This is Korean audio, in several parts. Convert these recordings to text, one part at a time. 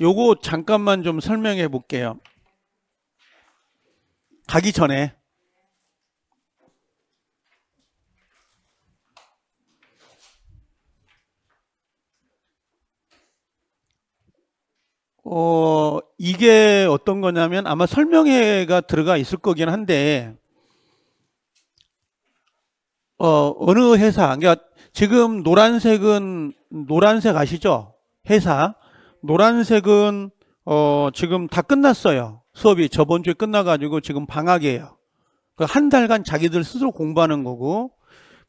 요거 잠깐만 좀 설명해 볼게요. 가기 전에 어 이게 어떤 거냐면 아마 설명회가 들어가 있을 거긴 한데 어 어느 회사 그러니까 지금 노란색은 노란색 아시죠? 회사 노란색은 어, 지금 다 끝났어요. 수업이 저번 주에 끝나가지고 지금 방학이에요. 그 한 달간 자기들 스스로 공부하는 거고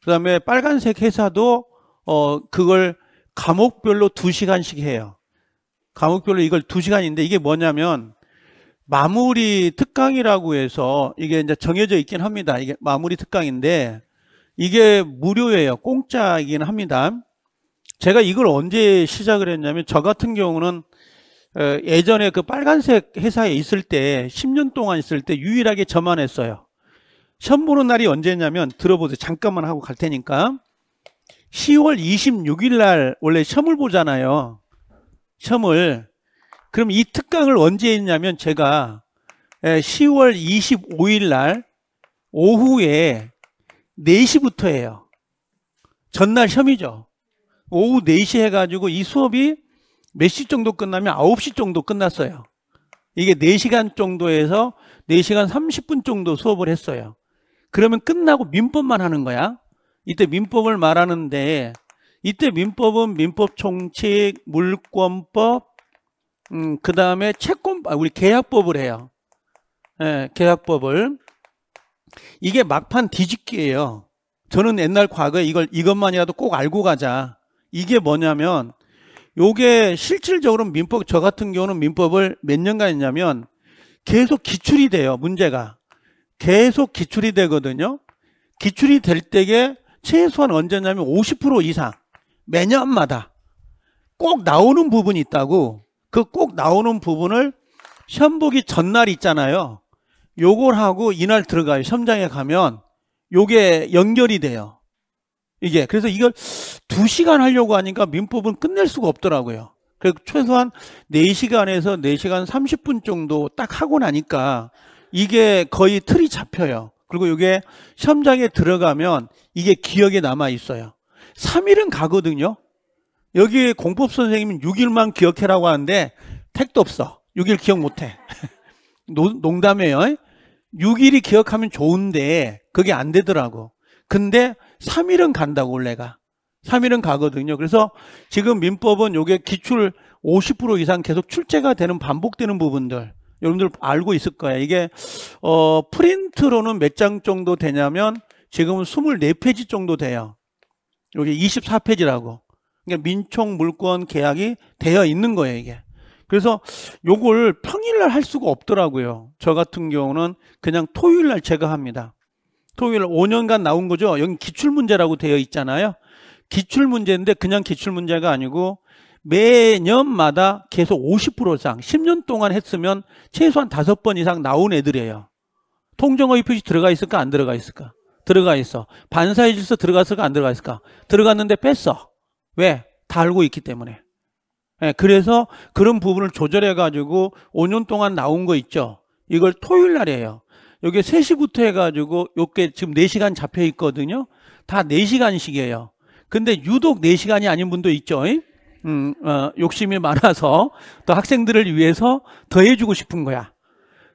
그 다음에 빨간색 회사도 어, 그걸 과목별로 두시간씩 해요. 과목별로 이걸 두시간인데 이게 뭐냐면 마무리 특강이라고 해서 이게 이제 정해져 있긴 합니다. 이게 마무리 특강인데 이게 무료예요. 공짜이긴 합니다. 제가 이걸 언제 시작을 했냐면 저 같은 경우는 어, 예전에 그 빨간색 회사에 있을 때 10년 동안 있을 때 유일하게 저만 했어요. 처음 보는 날이 언제냐면 들어보세요. 잠깐만 하고 갈 테니까 10월 26일 날 원래 시험을 보잖아요. 시험을 그럼 이 특강을 언제 했냐면 제가 10월 25일 날 오후에 4시부터 해요. 전날 시험이죠. 오후 4시 해가지고 이 수업이 몇 시 정도 끝나면 9시 정도 끝났어요. 이게 4시간 정도에서 4시간 30분 정도 수업을 했어요. 그러면 끝나고 민법만 하는 거야. 이때 민법을 말하는데 이때 민법은 민법총칙, 물권법, 음, 그 다음에 채권, 아, 우리 계약법을 해요. 예, 계약법을. 이게 막판 뒤집기예요. 저는 옛날 과거에 이걸, 이것만이라도 꼭 알고 가자. 이게 뭐냐면 요게 실질적으로 민법 저 같은 경우는 민법을 몇 년간 했냐면 계속 기출이 돼요 문제가 계속 기출이 되거든요 기출이 될 때게 최소한 언제냐면 50% 이상 매년마다 꼭 나오는 부분이 있다고 그 꼭 나오는 부분을 시험 보기 전날 있잖아요 요걸 하고 이날 들어가요 시험장에 가면 요게 연결이 돼요 이게 그래서 이걸 두시간 하려고 하니까 민법은 끝낼 수가 없더라고요. 그래서 최소한 네시간에서네시간 삼십 분 정도 딱 하고 나니까 이게 거의 틀이 잡혀요. 그리고 이게 시험장에 들어가면 이게 기억에 남아 있어요. 3일은 가거든요. 여기 공법 선생님은 6일만 기억해라고 하는데 택도 없어. 6일 기억 못해. 농담이에요. 6일이 기억하면 좋은데 그게 안 되더라고. 근데 3일은 간다고 원래가. 3일은 가거든요. 그래서 지금 민법은 요게 기출 50% 이상 계속 출제가 되는 반복되는 부분들 여러분들 알고 있을 거예요. 이게 어 프린트로는 몇 장 정도 되냐면 지금은 24페이지 정도 돼요. 여기 24페이지라고. 그러니까 민총 물권 계약이 되어 있는 거예요, 이게. 그래서 요걸 평일날 할 수가 없더라고요. 저 같은 경우는 그냥 토요일날 제가 합니다. 토요일 5년간 나온 거죠. 여기 기출문제라고 되어 있잖아요. 기출문제인데 그냥 기출문제가 아니고 매년마다 계속 50% 이상 10년 동안 했으면 최소한 5번 이상 나온 애들이에요. 통정의 어 표시 들어가 있을까 안 들어가 있을까? 들어가 있어. 반사의 질서 들어갔을까 안 들어가 있을까? 들어갔는데 뺐어. 왜? 다 알고 있기 때문에. 네, 그래서 그런 부분을 조절해 가지고 5년 동안 나온 거 있죠. 이걸 토요일 날이에요. 여기 3시부터 해가지고 요게 지금 4시간 잡혀 있거든요. 다 4시간씩이에요. 근데 유독 4시간이 아닌 분도 있죠. 음, 어, 욕심이 많아서 또 학생들을 위해서 더 해주고 싶은 거야.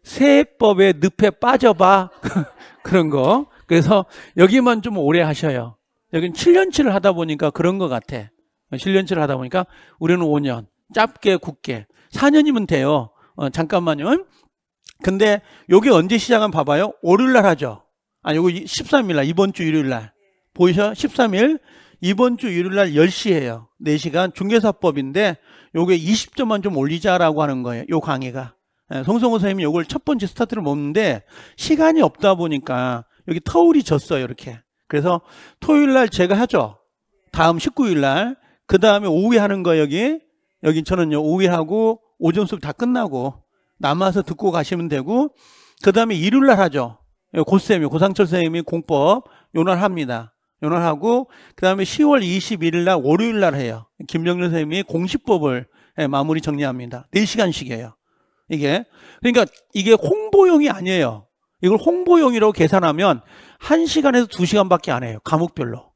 세법의 늪에 빠져봐. 그런 거. 그래서 여기만 좀 오래 하셔요. 여긴 7년치를 하다 보니까 그런 것 같아. 7년치를 하다 보니까 우리는 5년. 짧게, 굵게. 4년이면 돼요. 어, 잠깐만요. 근데 요게 언제 시작한 봐봐요. 월요일 날 하죠. 아니, 요거 13일 날, 이번 주 일요일 날. 보이셔? 13일. 이번 주 일요일 날 10시에요. 4시간 중개사법인데 요게 20점만 좀 올리자라고 하는 거예요. 요 강의가. 예, 송성호 선생님이 요걸 첫 번째 스타트를 먹는데 시간이 없다 보니까 여기 터울이 졌어요. 이렇게. 그래서 토요일 날 제가 하죠. 다음 19일 날. 그 다음에 오후에 하는 거 여기. 여기 저는요, 오후에 하고 오전 수업 다 끝나고 남아서 듣고 가시면 되고 그 다음에 일요일 날 하죠. 예, 고쌤이 고상철 선생님이 공법 요날 합니다. 요날 하고 그 다음에 10월 21일 날 월요일 날 해요. 김정렬 선생님이 공시법을 예, 마무리 정리합니다. 4시간씩이에요. 이게 그러니까 이게 홍보용이 아니에요. 이걸 홍보용이라고 계산하면 1시간에서 2시간밖에 안 해요. 과목별로.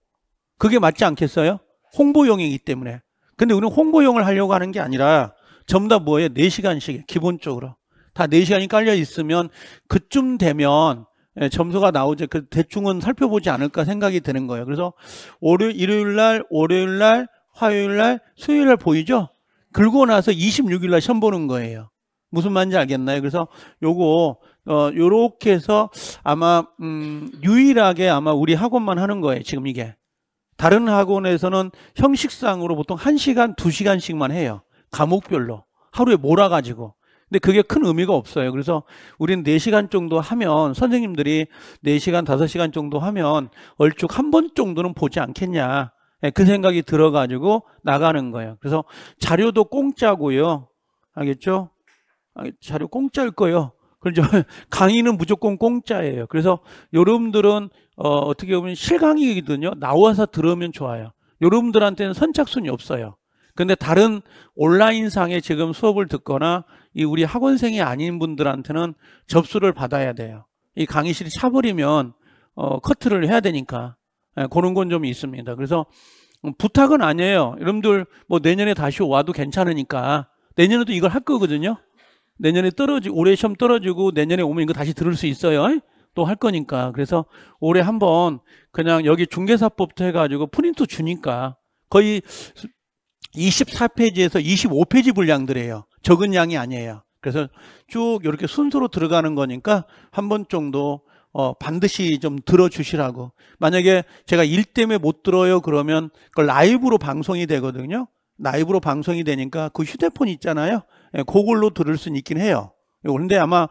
그게 맞지 않겠어요? 홍보용이기 때문에. 근데 우리는 홍보용을 하려고 하는 게 아니라 전부 다 뭐예요? 4시간씩 기본적으로 다 4시간이 깔려 있으면 그쯤 되면 예, 점수가 나오죠. 그 대충은 살펴보지 않을까 생각이 드는 거예요. 그래서 월요 일요일 날, 월요일 날, 화요일 날, 수요일 날 보이죠? 긁고 나서 26일 날 시험 보는 거예요. 무슨 말인지 알겠나요? 그래서 요거 어 요렇게 해서 아마 음 유일하게 아마 우리 학원만 하는 거예요. 지금 이게. 다른 학원에서는 형식상으로 보통 1시간, 2시간씩만 해요. 과목별로 하루에 몰아가지고 근데 그게 큰 의미가 없어요. 그래서 우리는 4시간 정도 하면 선생님들이 4시간, 5시간 정도 하면 얼추 한번 정도는 보지 않겠냐. 예, 그 생각이 들어가지고 나가는 거예요. 그래서 자료도 공짜고요. 알겠죠? 아, 자료 공짜일 거예요. 그렇죠. 강의는 무조건 공짜예요. 그래서 여러분들은 어, 어떻게 보면 실강의거든요. 나와서 들으면 좋아요. 여러분들한테는 선착순이 없어요. 근데 다른 온라인상에 지금 수업을 듣거나 이 우리 학원생이 아닌 분들한테는 접수를 받아야 돼요. 이 강의실이 차버리면 어, 커트를 해야 되니까 예, 그런 건 좀 있습니다. 그래서 음, 부탁은 아니에요. 여러분들 뭐 내년에 다시 와도 괜찮으니까 내년에도 이걸 할 거거든요. 내년에 떨어지 올해 시험 떨어지고 내년에 오면 이거 다시 들을 수 있어요. 예? 또할 거니까 그래서 올해 한번 그냥 여기 중개사법도 해가지고 프린트 주니까 거의 24페이지에서 25페이지 분량들이에요. 적은 양이 아니에요. 그래서 쭉 이렇게 순서로 들어가는 거니까 한 번 정도 어, 반드시 좀 들어주시라고. 만약에 제가 일 때문에 못 들어요 그러면 그걸 라이브로 방송이 되거든요. 라이브로 방송이 되니까 그 휴대폰 있잖아요. 예, 그걸로 들을 수는 있긴 해요. 그런데 아마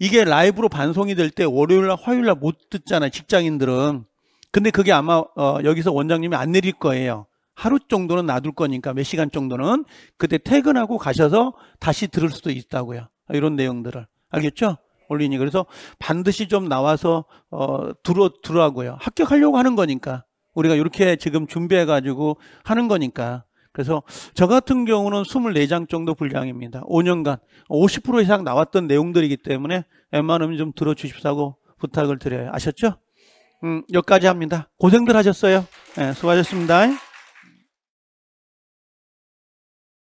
이게 라이브로 방송이 될 때 월요일날 화요일날 못 듣잖아요. 직장인들은. 근데 그게 아마 어, 여기서 원장님이 안 내릴 거예요. 하루 정도는 놔둘 거니까 몇 시간 정도는 그때 퇴근하고 가셔서 다시 들을 수도 있다고요. 이런 내용들을 알겠죠? 올리니 그래서 반드시 좀 나와서 어, 들어 들어하고요. 합격하려고 하는 거니까 우리가 이렇게 지금 준비해 가지고 하는 거니까. 그래서 저 같은 경우는 24장 정도 분량입니다. 5년간 50% 이상 나왔던 내용들이기 때문에 웬만하면 좀 들어주십사고 부탁을 드려요. 아셨죠? 음, 여기까지 합니다. 고생들 하셨어요. 네, 수고하셨습니다.